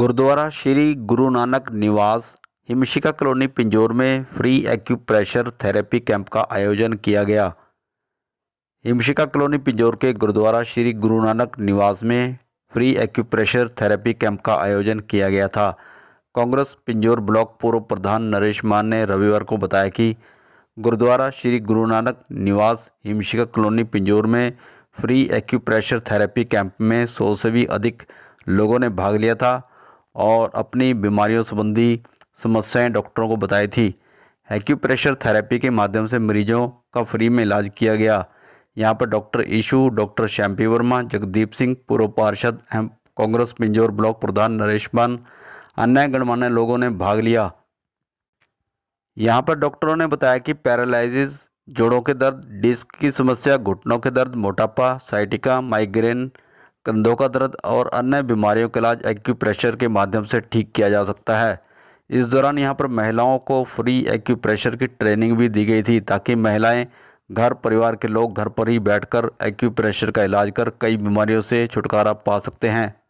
गुरुद्वारा श्री गुरु नानक निवास हिमशिका कॉलोनी पिंजोर में फ्री एक्यूप्रेशर थेरेपी कैंप का आयोजन किया गया हिमशिका कॉलोनी पिंजोर के गुरुद्वारा श्री गुरु नानक निवास में फ्री एक्यूप्रेशर थेरेपी कैंप का आयोजन किया गया था कांग्रेस पिंजोर ब्लॉक पूर्व प्रधान नरेश मान ने रविवार को बताया कि गुरुद्वारा श्री गुरु नानक निवास हिमशिका कॉलोनी पिंजोर में फ्री एक्यूप्रेशर थेरेपी कैंप में सौ से भी अधिक लोगों ने भाग लिया था और अपनी बीमारियों संबंधी समस्याएं डॉक्टरों को बताई थी एक्यूप्रेशर थेरेपी के माध्यम से मरीजों का फ्री में इलाज किया गया यहाँ पर डॉक्टर ईशू डॉक्टर श्यामपी वर्मा जगदीप सिंह पूर्व पार्षद एवं कांग्रेस पिंजोर ब्लॉक प्रधान नरेश बान अन्य गणमान्य लोगों ने भाग लिया यहाँ पर डॉक्टरों ने बताया कि पैरालिस जोड़ों के दर्द डिस्क की समस्या घुटनों के दर्द मोटापा साइटिका माइग्रेन कंधों का दर्द और अन्य बीमारियों का इलाज एक्यूप्रेशर के माध्यम से ठीक किया जा सकता है इस दौरान यहाँ पर महिलाओं को फ्री एक्यूप्रेशर की ट्रेनिंग भी दी गई थी ताकि महिलाएं घर परिवार के लोग घर पर ही बैठकर एक्यूप्रेशर का इलाज कर कई बीमारियों से छुटकारा पा सकते हैं